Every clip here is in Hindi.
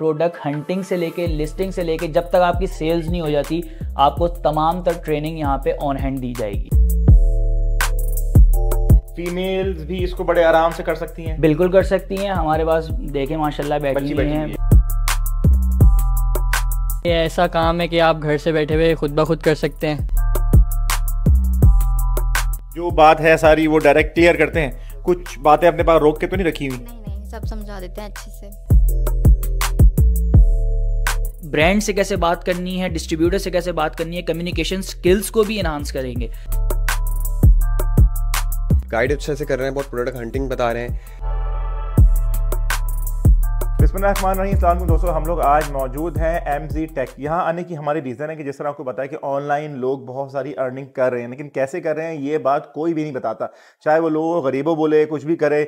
प्रोडक्ट हंटिंग से लेके लिस्टिंग से लेके जब तक आपकी सेल्स नहीं हो जाती आपको तमाम तर ट्रेनिंग यहाँ पे ऑन हैंड दी जाएगी फीमेल्स भी इसको बड़े आराम से कर सकती हैं बिल्कुल कर सकती हैं हमारे पास देखें माशाल्लाह बैठी हुई हैं ये ऐसा काम है कि आप घर से बैठे हुए खुद ब खुद कर सकते हैं जो बात है सारी वो डायरेक्ट क्लियर करते हैं कुछ बातें अपने पास रोक के तो नहीं रखी हुई नहीं नहीं सब समझा देते हैं अच्छे से ब्रांड से कैसे बात करनी है डिस्ट्रीब्यूटर से कैसे बात करनी है कम्युनिकेशन स्किल्स को भी इन्हांस करेंगे गाइड अच्छे से कर रहे हैं बहुत प्रोडक्ट हंटिंग बता रहे हैं रहमान रही सलाम दोस्तों हम लोग आज मौजूद हैं एम जी टेक यहाँ आने की हमारी रीज़न है कि जिस तरह आपको बताया कि ऑनलाइन लोग बहुत सारी अर्निंग कर रहे हैं लेकिन कैसे कर रहे हैं ये बात कोई भी नहीं बताता चाहे वो लोग गरीबों बोले कुछ भी करे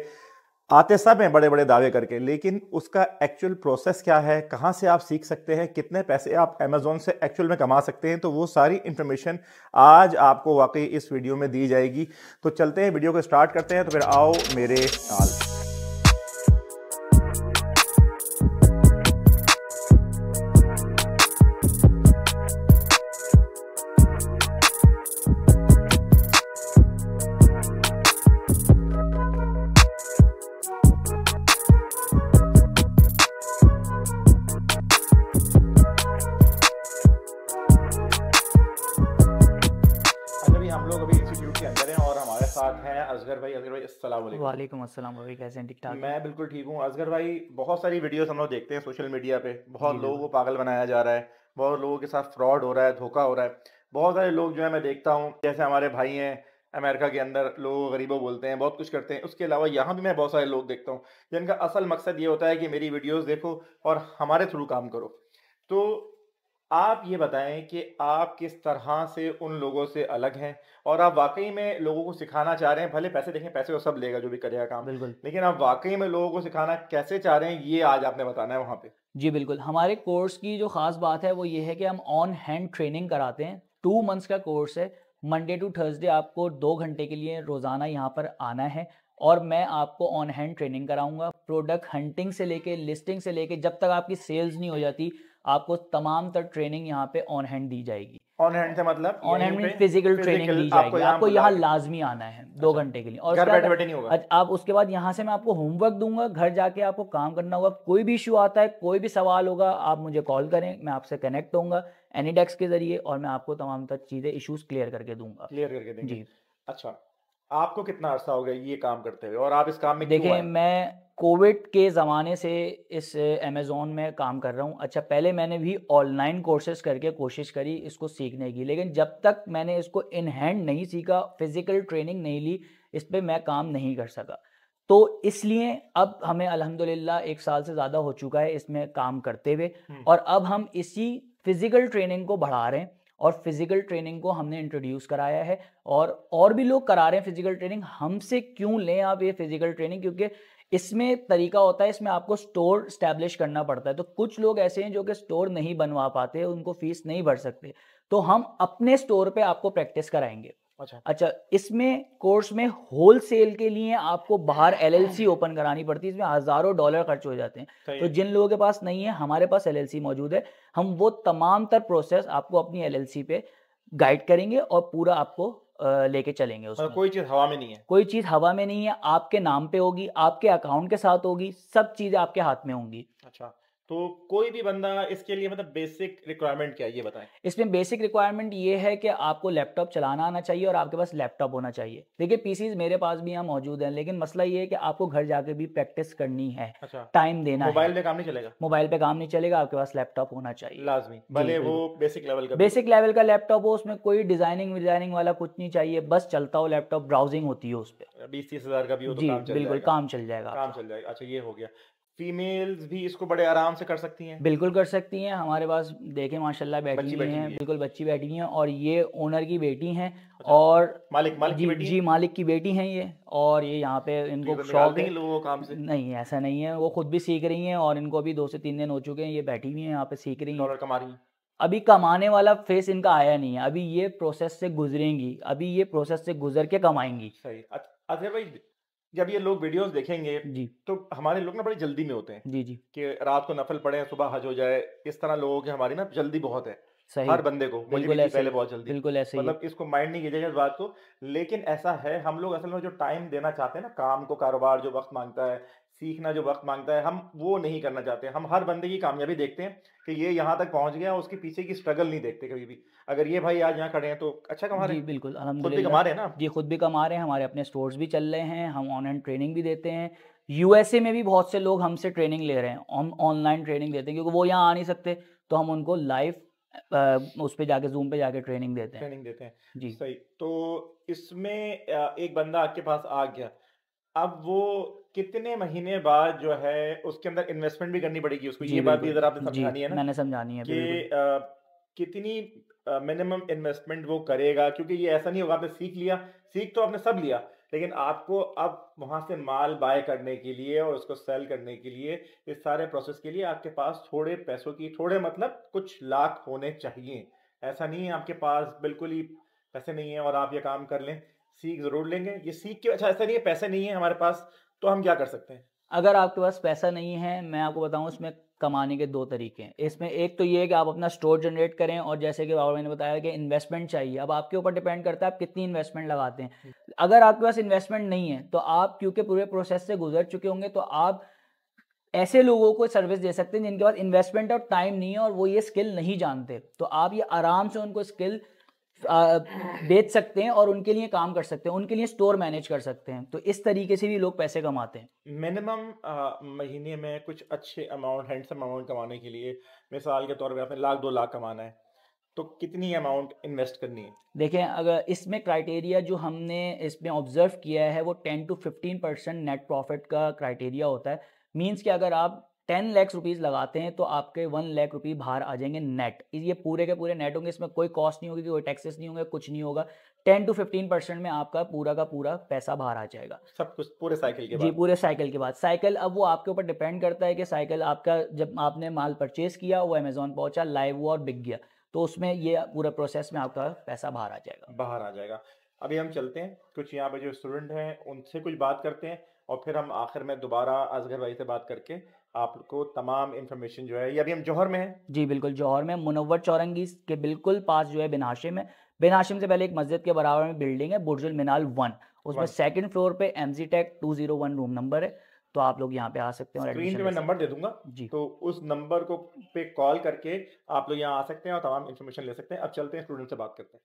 आते सब हैं बड़े बड़े दावे करके लेकिन उसका एक्चुअल प्रोसेस क्या है कहाँ से आप सीख सकते हैं कितने पैसे आप अमेजोन से एक्चुअल में कमा सकते हैं तो वो सारी इन्फॉर्मेशन आज आपको वाकई इस वीडियो में दी जाएगी तो चलते हैं वीडियो को स्टार्ट करते हैं तो फिर आओ मेरे साथ हैं असगर भाई असगर भाई अस्सलाम वालेकुम अस्सलाम भाई कैसे हैं ठीक ठाक मैं बिल्कुल ठीक हूँ असगर भाई बहुत सारी वीडियोस हम लोग देखते हैं सोशल मीडिया पे बहुत लोगों को पागल बनाया जा रहा है बहुत लोगों के साथ फ्रॉड हो रहा है धोखा हो रहा है बहुत सारे लोग जो है मैं देखता हूँ जैसे हमारे भाई हैं अमेरिका के अंदर लोग गरीबों बोलते हैं बहुत कुछ करते हैं उसके अलावा यहाँ भी मैं बहुत सारे लोग देखता हूँ जिनका असल मकसद ये होता है कि मेरी वीडियोज़ देखो और हमारे थ्रू काम करो तो आप ये बताएं कि आप किस तरह से उन लोगों से अलग हैं और आप वाकई में लोगों को सिखाना चाह रहे हैं भले पैसे देखें पैसे वो तो सब लेगा जो भी करेगा काम बिल्कुल लेकिन आप वाकई में लोगों को सिखाना कैसे चाह रहे हैं ये आज आपने बताना है वहाँ पे जी बिल्कुल हमारे कोर्स की जो खास बात है वो ये है कि हम ऑन हैंड ट्रेनिंग कराते हैं टू मंथ्स का कोर्स है मंडे टू थर्सडे आपको दो घंटे के लिए रोज़ाना यहाँ पर आना है और मैं आपको ऑन हैंड ट्रेनिंग कराऊंगा प्रोडक्ट हंटिंग से लेके लिस्टिंग से लेके जब तक आपकी सेल्स नहीं हो जाती आपको तमाम तर ट्रेनिंग यहाँ पे ऑन हैंड दी जाएगी ऑन हैंड से मतलब ऑन हैंड में फिजिकल ट्रेनिंग दी जाएगी आपको यहाँ लाजमी आना है दो अच्छा। घंटे के लिए और घर बैठे बैठे नहीं होगा आप उसके बाद यहाँ से मैं आपको होमवर्क दूंगा घर जाके आपको काम करना होगा कोई भी इशू आता है कोई भी सवाल होगा आप मुझे कॉल करें मैं आपसे कनेक्ट होऊंगा डेस्क के जरिए और मैं आपको तमाम तर चीज़ें इशूज क्लियर करके दूंगा क्लियर करके जी अच्छा आपको कितना अर्सा हो गया ये काम करते हुए और आप इस काम में देखें मैं कोविड के ज़माने से इस अमेज़ोन में काम कर रहा हूँ अच्छा पहले मैंने भी ऑनलाइन कोर्सेज करके कोशिश करी इसको सीखने की लेकिन जब तक मैंने इसको इन हैंड नहीं सीखा फिज़िकल ट्रेनिंग नहीं ली इस पर मैं काम नहीं कर सका तो इसलिए अब हमें अलहमदिल्ला एक साल से ज़्यादा हो चुका है इसमें काम करते हुए हम्म। और अब हम इसी फिज़िकल ट्रेनिंग को बढ़ा रहे हैं और फिज़िकल ट्रेनिंग को हमने इंट्रोड्यूस कराया है और और भी लोग करा रहे हैं फिज़िकल ट्रेनिंग हमसे क्यों लें आप ये फिज़िकल ट्रेनिंग क्योंकि इसमें तरीका होता है इसमें आपको स्टोर स्टैब्लिश करना पड़ता है तो कुछ लोग ऐसे हैं जो कि स्टोर नहीं बनवा पाते उनको फीस नहीं भर सकते तो हम अपने स्टोर पे आपको प्रैक्टिस कराएंगे अच्छा अच्छा इसमें कोर्स में होल सेल के लिए आपको बाहर एलएलसी ओपन हाँ। करानी पड़ती है इसमें हजारों डॉलर खर्च हो जाते हैं तो जिन लोगों के पास नहीं है हमारे पास एलएलसी मौजूद है हम वो तमाम तर प्रोसेस आपको अपनी एलएलसी पे गाइड करेंगे और पूरा आपको लेके चलेंगे उसमें कोई चीज हवा में नहीं है कोई चीज हवा में नहीं है आपके नाम पे होगी आपके अकाउंट के साथ होगी सब चीजें आपके हाथ में होंगी अच्छा तो कोई भी बंदा इसके लिए मतलब बेसिक रिक्वायरमेंट क्या है ये बताएं इसमें बेसिक रिक्वायरमेंट ये है कि आपको लैपटॉप चलाना आना चाहिए और आपके पास लैपटॉप होना चाहिए देखिए पीसीज मेरे पास भी यहाँ मौजूद हैं लेकिन मसला ये है कि आपको घर जाके भी प्रैक्टिस करनी है अच्छा, टाइम देना मोबाइल पे काम नहीं चलेगा मोबाइल पे काम नहीं चलेगा आपके पास लैपटॉप होना चाहिए लाजमी भले वो बेसिक लेवल का बेसिक लेवल का लैपटॉप हो उसमें कोई डिजाइनिंग विजाइनिंग वाला कुछ नहीं चाहिए बस चलता हो लैपटॉप ब्राउजिंग होती है उस पर बीस तीस हजार का भी हो तो बिल्कुल काम चल जाएगा काम चल जाएगा अच्छा ये हो गया फीमेल्स भी इसको बड़े आराम से कर सकती हैं बिल्कुल कर सकती हैं हमारे पास देखें माशाल्लाह बैठी हुई हैं है। बिल्कुल बच्ची बैठी हुई हैं और ये ओनर की बेटी हैं अच्छा, और मालिक मालिक जी, की बेटी जी मालिक की बेटी हैं ये और ये यहाँ पे इनको तो शौक है लोगों काम से नहीं ऐसा नहीं है वो खुद भी सीख रही हैं और इनको अभी दो से तीन दिन हो चुके हैं ये बैठी हुई हैं यहाँ पे सीख रही है अभी कमाने वाला फेस इनका आया नहीं है अभी ये प्रोसेस से गुजरेंगी अभी ये प्रोसेस से गुजर के कमाएंगी सही अजहर भाई जब ये लोग वीडियोस देखेंगे जी तो हमारे लोग ना बड़ी जल्दी में होते हैं जी जी कि रात को नफल पड़े सुबह हज हो जाए इस तरह लोगों की हमारी ना जल्दी बहुत है सही हर बंदे को पहले बहुत जल्दी बिल्कुल ऐसे मतलब इसको माइंड नहीं किया जाएगा इस बात को लेकिन ऐसा है हम लोग असल में जो टाइम देना चाहते हैं ना काम को कारोबार जो वक्त मांगता है सीखना जो वक्त मांगता है हम वो नहीं करना चाहते हम हर बंदे की कामयाबी देखते हैं कि ये यहाँ तक पहुंच गया उसके पीछे की स्ट्रगल नहीं देखते कभी भी अगर ये भाई आज यहाँ खड़े हैं तो अच्छा कमा रहे हैं बिल्कुल खुद भी कमा रहे हैं ना जी खुद भी कमा रहे हैं हमारे अपने स्टोर्स भी चल रहे हैं हम ऑनलाइन ट्रेनिंग भी देते हैं यूएसए में भी बहुत से लोग हमसे ट्रेनिंग ले रहे हैं हम ऑनलाइन ट्रेनिंग देते हैं क्योंकि वो यहाँ आ नहीं सकते तो हम उनको लाइव उस पर जाके जूम पे जाके ट्रेनिंग देते हैं ट्रेनिंग देते हैं जी सही तो इसमें एक बंदा आपके पास आ गया अब वो कितने महीने बाद जो है उसके अंदर इन्वेस्टमेंट भी करनी पड़ेगी उसको ये बात भी अगर आपने समझानी है ना मैंने समझानी है कि कितनी मिनिमम इन्वेस्टमेंट वो करेगा क्योंकि ये ऐसा नहीं होगा आपने सीख लिया सीख तो आपने सब लिया लेकिन आपको अब वहां से माल बाय करने के लिए और उसको सेल करने के लिए इस सारे प्रोसेस के लिए आपके पास थोड़े पैसों की थोड़े मतलब कुछ लाख होने चाहिए ऐसा नहीं है आपके पास बिल्कुल ही पैसे नहीं है और आप ये काम कर लें सीख जरूर लेंगे ये सीख के अच्छा ऐसा नहीं है पैसे नहीं है हमारे पास तो हम क्या कर सकते हैं अगर आपके पास पैसा नहीं है मैं आपको बताऊं इसमें कमाने के दो तरीके हैं इसमें एक तो ये है कि आप अपना स्टोर जनरेट करें और जैसे कि बाबा मैंने बताया कि इन्वेस्टमेंट चाहिए अब आपके ऊपर डिपेंड करता है आप कितनी इन्वेस्टमेंट लगाते हैं हम्म। अगर आपके पास इन्वेस्टमेंट नहीं है तो आप क्योंकि पूरे प्रोसेस से गुजर चुके होंगे तो आप ऐसे लोगों को सर्विस दे सकते हैं जिनके पास इन्वेस्टमेंट और टाइम नहीं है और वो ये स्किल नहीं जानते तो आप ये आराम से उनको स्किल बेच सकते हैं और उनके लिए काम कर सकते हैं उनके लिए स्टोर मैनेज कर सकते हैं तो इस तरीके से भी लोग पैसे कमाते हैं मिनिमम महीने में कुछ अच्छे अमाउंट हैंडसम अमाउंट कमाने के लिए मिसाल के तौर पर आपने लाख दो लाख कमाना है तो कितनी अमाउंट इन्वेस्ट करनी है देखें अगर इसमें क्राइटेरिया जो हमने इसमें ऑब्जर्व किया है वो ten to fifteen percent net profit का क्राइटेरिया होता है मीन्स कि अगर आप टेन लैक्स रुपीज लगाते हैं तो आपके वन लैख रुपीज बाहर आ जाएंगे नेट ये पूरे के पूरे नेट होंगे इसमें कोई कॉस्ट नहीं होगी कोई टैक्सेस नहीं होंगे कुछ नहीं होगा टेन टू फिफ्टीन परसेंट में आपका पूरा का पूरा पैसा बाहर आ जाएगा सब कुछ पूरे साइकिल के जी पूरे साइकिल के बाद साइकिल अब वो आपके ऊपर डिपेंड करता है कि साइकिल आपका जब आपने माल परचेज किया वो अमेजोन पहुंचा लाइव हुआ और बिक गया तो उसमें ये पूरा प्रोसेस में आपका पैसा बाहर आ जाएगा बाहर आ जाएगा अभी हम चलते हैं कुछ यहाँ पे जो स्टूडेंट हैं उनसे कुछ बात करते हैं और फिर हम आखिर में दोबारा असगर भाई से बात करके आपको तमाम इन्फॉर्मेशन जो है ये अभी हम जौहर में है जी बिल्कुल जौहर में मुनवर चौरंगी के बिल्कुल पास जो है बिनाशिम है बिनाशिम से पहले एक मस्जिद के बराबर में बिल्डिंग है बुर्जुल मिनाल वन उसमें सेकंड फ्लोर पे M G tech two zero one room number है तो आप लोग यहाँ पे आ सकते हैं स्क्रीन पे मैं नंबर दे दूंगा जी तो उस नंबर को पे कॉल करके आप लोग यहाँ आ सकते हैं और तमाम इन्फॉर्मेशन ले सकते हैं अब चलते हैं स्टूडेंट से बात करते हैं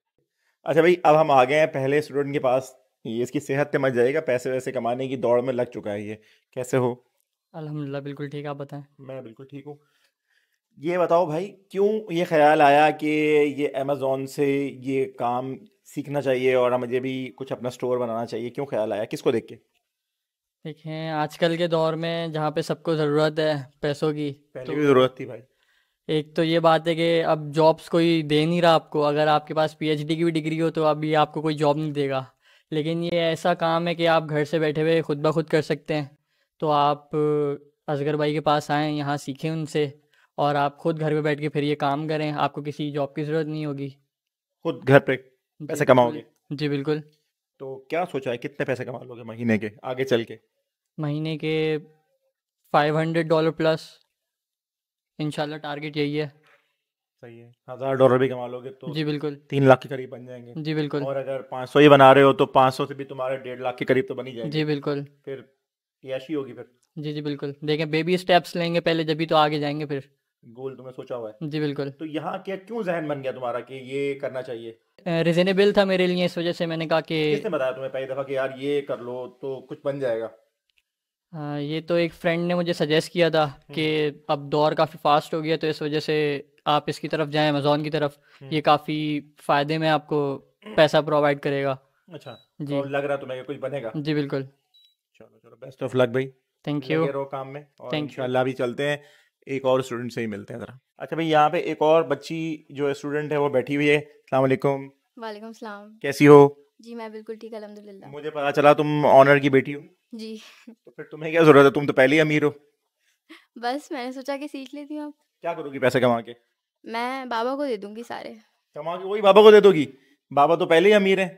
अच्छा भाई अब हम आ गए हैं पहले स्टूडेंट के पास ये इसकी सेहत पे मच जाएगा पैसे वैसे कमाने की दौड़ में लग चुका है ये कैसे हो अल्हम्दुलिल्लाह बिल्कुल ठीक, आप बताएँ? मैं बिल्कुल ठीक हूँ। ये बताओ भाई क्यों ये ख़्याल आया कि ये अमेजोन से ये काम सीखना चाहिए और मुझे भी कुछ अपना स्टोर बनाना चाहिए, क्यों ख़्याल आया? किसको देख के? देखें, आजकल के दौर में जहाँ पे सबको ज़रूरत है पैसों की, पहले तो भी ज़रूरत थी भाई। एक तो ये बात है कि अब जॉब्स कोई दे नहीं रहा आपको, अगर आपके पास पीएचडी की भी डिग्री हो तो अभी आपको कोई जॉब नहीं देगा। लेकिन ये ऐसा काम है कि आप घर से बैठे हुए खुद ब खुद कर सकते हैं। तो आप असगर भाई के पास आएँ यहाँ सीखें उनसे और आप खुद घर पे बैठ के फिर ये काम करें आपको किसी जॉब की ज़रूरत नहीं होगी खुद घर पे पैसे कमाओगे जी बिल्कुल तो क्या सोचा है कितने पैसे कमा लोगे महीने के आगे चल के महीने के फाइव हंड्रेड डॉलर प्लस इनशाला टारगेट यही है सही है हज़ार डॉलर भी कमा लोगे तो जी बिल्कुल तीन लाख के करीब बन जाएंगे जी बिल्कुल और अगर पाँच सौ ही बना रहे हो तो पाँच सौ से भी तुम्हारे डेढ़ लाख के करीब तो बनी जाएंगे जी बिल्कुल फिर ऐसी होगी फिर जी जी बिल्कुल देखें बेबी स्टेप्स लेंगे पहले जब भी तो आगे जाएंगे फिर गोल तुमने तो सोचा हुआ है जी बिल्कुल तो यहाँ क्या क्यों जहन बन गया तुम्हारा कि ये करना चाहिए रिजनेबल था मेरे लिए इस वजह से मैंने कहा कि किसने बताया तुम्हें पहली दफा कि यार ये कर लो तो कुछ बन जाएगा आ, ये तो एक फ्रेंड ने मुझे सजेस्ट किया था हम्म। कि अब दौर काफ़ी फास्ट हो गया तो इस वजह से आप इसकी तरफ जाएं अमेजोन की तरफ हम्म। ये काफ़ी फ़ायदे में आपको पैसा प्रोवाइड करेगा अच्छा जी तो लग रहा तुम्हें कुछ बनेगा जी बिल्कुल चलो चलो बेस्ट ऑफ लक भाई थैंक यू रहो काम में थैंक यू अल्लाह भी चलते हैं एक और स्टूडेंट से ही मिलते हैं जरा अच्छा भाई यहाँ पे एक और बच्ची जो स्टूडेंट है वो बैठी हुई है अस्सलाम वालेकुम वालेकुम सलाम कैसी हो जी मैं बिल्कुल ठीक अलहमदिल्ला मुझे पता चला तुम ऑनर की बेटी हो जी तो फिर तुम्हें क्या जरूरत है तुम तो पहले ही अमीर हो बस मैंने सोचा कि सीख लेती हूँ क्या करोगी पैसे कमा के मैं बाबा को दे दूंगी सारे कमा के वही बाबा को दे दोगी बाबा तो पहले ही अमीर है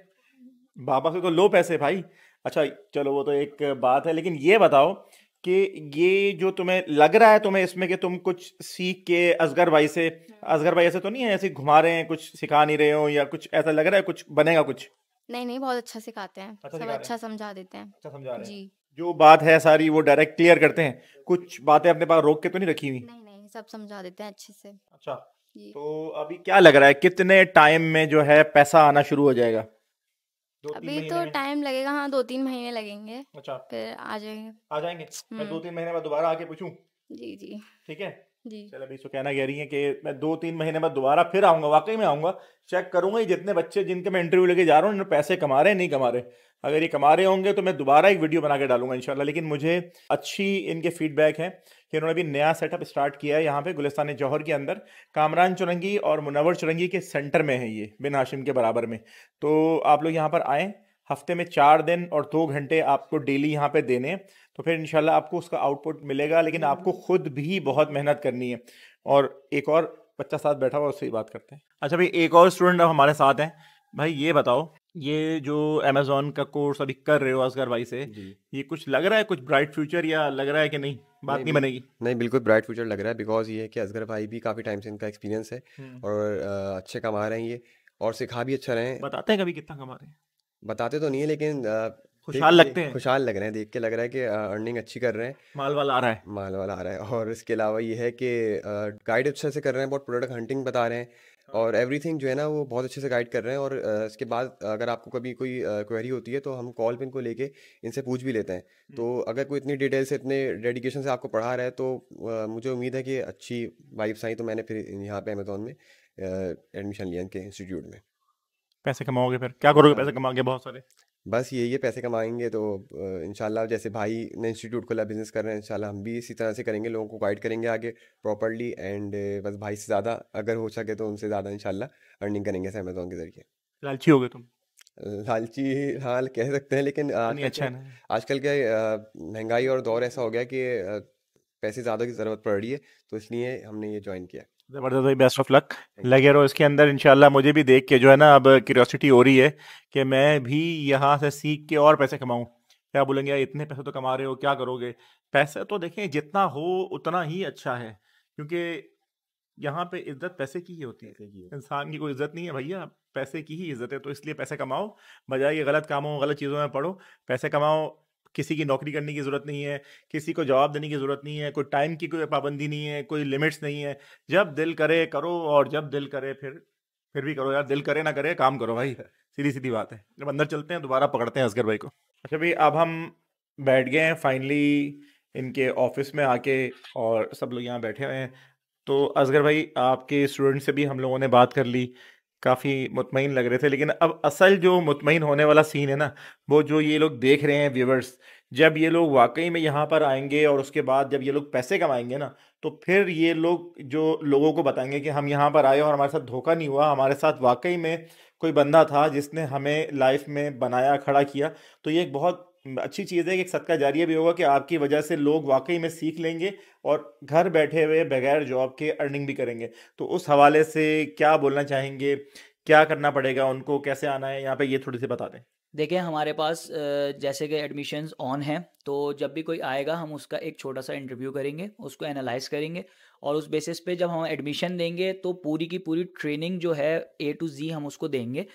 बाबा से तो लो पैसे भाई अच्छा चलो वो तो एक बात है लेकिन ये बताओ कि ये जो तुम्हें लग रहा है तुम्हें इसमें कि तुम कुछ सीख के असगर भाई से हाँ। असगर भाई ऐसे तो नहीं है ऐसे घुमा रहे हैं कुछ सिखा नहीं रहे हो या कुछ ऐसा लग रहा है कुछ बनेगा कुछ नहीं नहीं बहुत अच्छा सिखाते हैं अच्छा सब अच्छा समझा देते हैं अच्छा समझा रहे जी जो बात है सारी वो डायरेक्ट क्लियर करते हैं कुछ बातें अपने पास रोक के तो नहीं रखी हुई नहीं नहीं सब समझा देते हैं अच्छे से अच्छा तो अभी क्या लग रहा है कितने टाइम में जो है पैसा आना शुरू हो जाएगा अभी तो टाइम लगेगा हाँ दो तीन महीने लगेंगे अच्छा फिर आ जाएंगे आ जाएंगे मैं दो हम्म। तीन महीने बाद दोबारा आके पूछूं जी जी ठीक है चल अभी सुकैना कह रही है कि मैं दो तीन महीने बाद दोबारा फिर आऊंगा वाकई में आऊंगा चेक करूंगा जितने बच्चे जिनके मैं इंटरव्यू लेके जा रहा हूँ पैसे कमा रहे हैं नहीं कमा रहे अगर ये कमा रहे होंगे तो मैं दोबारा एक वीडियो बना के डालूंगा इनशाला लेकिन मुझे अच्छी इनके फीडबैक है कि उन्होंने भी नया सेटअप स्टार्ट किया है यहाँ पे गुलिस्तान जौहर के अंदर कामरान चुरंगी और मुनवर चुरंगी के सेंटर में है ये बिन हाशिम के बराबर में तो आप लोग यहाँ पर आएँ हफ्ते में चार दिन और दो घंटे आपको डेली यहाँ पे देने तो फिर इनशाला आपको उसका आउटपुट मिलेगा लेकिन हम्म। आपको खुद भी बहुत मेहनत करनी है और एक और बच्चा साथ बैठा हुआ उससे ही बात करते हैं अच्छा भाई एक और स्टूडेंट अब हमारे साथ हैं भाई ये बताओ ये जो अमेजोन का कोर्स अभी कर रहे हो असगर भाई से ये कुछ लग रहा है कुछ ब्राइट फ्यूचर या लग रहा है कि नहीं बात नहीं, नहीं बनेगी नहीं बिल्कुल ब्राइट फ्यूचर लग रहा है बिकॉज ये है कि असगर भाई भी काफ़ी टाइम से इनका एक्सपीरियंस है हम्म। और अच्छे कमा रहे हैं ये और सिखा भी अच्छा रहे हैं बताते हैं कभी कितना कमा रहे हैं बताते तो नहीं है लेकिन खुशहाल लगते हैं खुशहाल लग रहे हैं देख के लग रहा है कि अर्निंग अच्छी कर रहे हैं माल वाल आ रहा है माल वाल आ रहा है और इसके अलावा ये है कि गाइड अच्छे से कर रहे हैं बहुत प्रोडक्ट हंटिंग बता रहे हैं और एवरीथिंग जो है ना वो बहुत अच्छे से गाइड कर रहे हैं और इसके बाद अगर आपको कभी कोई क्वेरी होती है तो हम कॉल पे इनको लेके इनसे पूछ भी लेते हैं तो अगर कोई इतनी डिटेल से इतने डेडिकेशन से आपको पढ़ा रहा है तो मुझे उम्मीद है कि अच्छी वाइफ्स आई तो मैंने फिर यहाँ पे अमेजोन में एडमिशन लिया इनके इंस्टीट्यूट में पैसे कमाओगे फिर क्या करोगे पैसे कमाओगे बहुत सारे बस ये ये पैसे कमाएंगे तो इन जैसे भाई ने इंस्टीट्यूट खोला बिजनेस कर रहे हैं इनशाला हम भी इसी तरह से करेंगे लोगों को गाइड करेंगे आगे प्रॉपरली एंड बस भाई से ज़्यादा अगर हो सके तो उनसे ज़्यादा इन अर्निंग करेंगे अमेजोन के जरिए लालची हो गए तुम लालची हाल कह सकते हैं लेकिन अच्छा आजकल के महंगाई और दौर ऐसा हो गया कि पैसे ज़्यादा की ज़रूरत पड़ रही है तो इसलिए हमने ये ज्वाइन किया जबरदस्त भाई बेस्ट ऑफ लक लगे रहो इसके अंदर इंशाल्लाह मुझे भी देख के जो है ना अब क्यूरियोसिटी हो रही है कि मैं भी यहाँ से सीख के और पैसे कमाऊँ क्या बोलेंगे यार इतने पैसे तो कमा रहे हो क्या करोगे पैसे तो देखें जितना हो उतना ही अच्छा है क्योंकि यहाँ पे इज्जत पैसे की ही होती है इंसान की कोई इज्जत नहीं है भैया पैसे की ही इज्जत है तो इसलिए पैसे कमाओ बजाय गलत कामों गलत चीज़ों में पढ़ो पैसे कमाओ किसी की नौकरी करने की ज़रूरत नहीं है किसी को जवाब देने की ज़रूरत नहीं है कोई टाइम की कोई पाबंदी नहीं है कोई लिमिट्स नहीं है जब दिल करे करो और जब दिल करे फिर फिर भी करो यार दिल करे ना करे काम करो भाई सीधी सीधी बात है जब अंदर चलते हैं दोबारा पकड़ते हैं असगर भाई को अच्छा भाई अब हम बैठ गए हैं फाइनली इनके ऑफिस में आके और सब लोग यहाँ बैठे हुए हैं तो असगर भाई आपके स्टूडेंट से भी हम लोगों ने बात कर ली काफ़ी मुतमिन लग रहे थे लेकिन अब असल जो मुतमिन होने वाला सीन है ना वो जो ये लोग देख रहे हैं व्यूवर्स जब ये लोग वाकई में यहाँ पर आएंगे और उसके बाद जब ये लोग पैसे कमाएंगे ना तो फिर ये लोग जो लोगों को बताएंगे कि हम यहाँ पर आए और हमारे साथ धोखा नहीं हुआ हमारे साथ वाकई में कोई बंदा था जिसने हमें लाइफ में बनाया खड़ा किया तो ये एक बहुत अच्छी चीज़ है कि एक सदका जारी भी होगा कि आपकी वजह से लोग वाकई में सीख लेंगे और घर बैठे हुए बगैर जॉब के अर्निंग भी करेंगे तो उस हवाले से क्या बोलना चाहेंगे क्या करना पड़ेगा उनको कैसे आना है यहाँ पे ये थोड़ी सी बता दें देखिए हमारे पास जैसे कि एडमिशन्स ऑन हैं तो जब भी कोई आएगा हम उसका एक छोटा सा इंटरव्यू करेंगे उसको एनालाइज करेंगे और उस बेसिस पे जब हम एडमिशन देंगे तो पूरी की पूरी ट्रेनिंग जो है ए टू जी हम उसको देंगे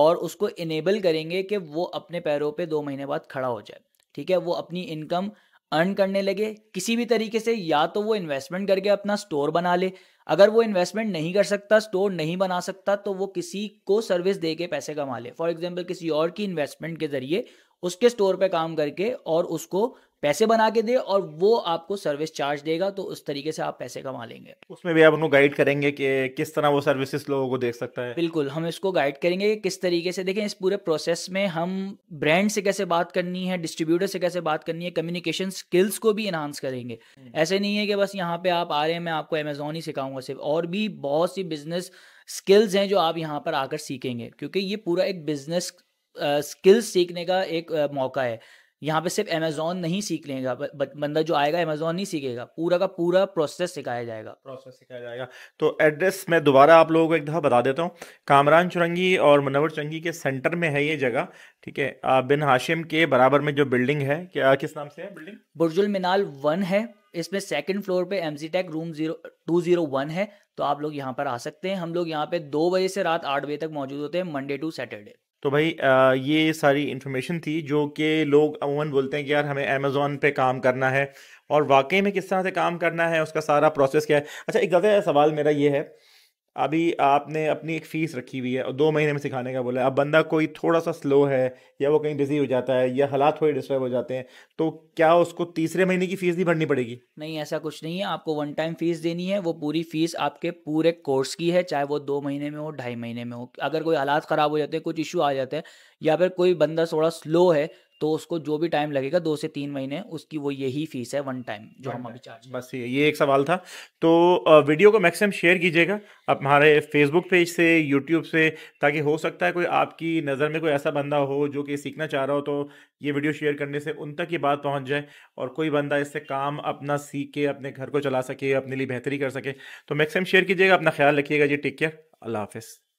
और उसको इनेबल करेंगे कि वो अपने पैरों पे दो महीने बाद खड़ा हो जाए ठीक है वो अपनी इनकम अर्न करने लगे किसी भी तरीके से या तो वो इन्वेस्टमेंट करके अपना स्टोर बना ले अगर वो इन्वेस्टमेंट नहीं कर सकता स्टोर नहीं बना सकता तो वो किसी को सर्विस दे के पैसे कमा ले फॉर एग्जाम्पल किसी और की इन्वेस्टमेंट के जरिए उसके स्टोर पे काम करके और उसको पैसे बना के दे और वो आपको सर्विस चार्ज देगा तो उस तरीके से आप पैसे कमा लेंगे उसमें भी आप उनको गाइड करेंगे कि किस तरह वो सर्विसेज लोगों को देख सकता है बिल्कुल हम इसको गाइड करेंगे कि किस तरीके से देखें इस पूरे प्रोसेस में हम ब्रांड से कैसे बात करनी है डिस्ट्रीब्यूटर से कैसे बात करनी है कम्युनिकेशन स्किल्स को भी इन्हांस करेंगे हम्म। ऐसे नहीं है कि बस यहाँ पे आप आ रहे हैं मैं आपको अमेजोन ही सिखाऊंगा सिर्फ और भी बहुत सी बिजनेस स्किल्स हैं जो आप यहाँ पर आकर सीखेंगे क्योंकि ये पूरा एक बिजनेस स्किल्स सीखने का एक मौका है यहाँ पे सिर्फ अमेजोन नहीं सीख लेगा बंदा जो आएगा अमेजोन नहीं सीखेगा पूरा का पूरा प्रोसेस सिखाया जाएगा प्रोसेस सिखाया जाएगा तो एड्रेस मैं दोबारा आप लोगों को एक दफ़ा बता देता हूँ कामरान चुरंगी और मुनवर चुरंगी के सेंटर में है ये जगह ठीक है बिन हाशिम के बराबर में जो बिल्डिंग है क्या किस नाम से है बिल्डिंग बुर्जुल मिनाल वन है इसमें सेकंड फ्लोर पे M tech room zero two zero one है तो आप लोग यहाँ पर आ सकते हैं हम लोग यहाँ पे दो बजे से रात आठ बजे तक मौजूद होते हैं मंडे टू सैटरडे तो भाई ये सारी इन्फॉर्मेशन थी जो कि लोग अमूमन बोलते हैं कि यार हमें अमेज़ोन पे काम करना है और वाकई में किस तरह से काम करना है उसका सारा प्रोसेस क्या है अच्छा एक ज़्यादा सवाल मेरा ये है अभी आपने अपनी एक फ़ीस रखी हुई है और दो महीने में सिखाने का बोला अब बंदा कोई थोड़ा सा स्लो है या वो कहीं बिजी हो जाता है या हालात थोड़े डिस्टर्ब हो जाते हैं तो क्या उसको तीसरे महीने की फ़ीस भी भरनी पड़ेगी नहीं ऐसा कुछ नहीं है आपको वन टाइम फ़ीस देनी है वो पूरी फ़ीस आपके पूरे कोर्स की है चाहे वो दो महीने में हो ढाई महीने में हो अगर कोई हालात ख़राब हो जाते हैं कुछ इशू आ जाते हैं या फिर कोई बंदा थोड़ा स्लो है तो उसको जो भी टाइम लगेगा दो से तीन महीने उसकी वो यही फीस है वन टाइम जो हम अभी चार्ज बस ये ये एक सवाल था तो वीडियो को मैक्सिमम शेयर कीजिएगा आप हमारे फेसबुक पेज से यूट्यूब से ताकि हो सकता है कोई आपकी नज़र में कोई ऐसा बंदा हो जो कि सीखना चाह रहा हो तो ये वीडियो शेयर करने से उन तक ये बात पहुँच जाए और कोई बंदा इससे काम अपना सीख के अपने घर को चला सके अपने लिए बेहतरी कर सके तो मैक्सिमम शेयर कीजिएगा अपना ख्याल रखिएगा जी टेक केयर अल्लाह हाफिज़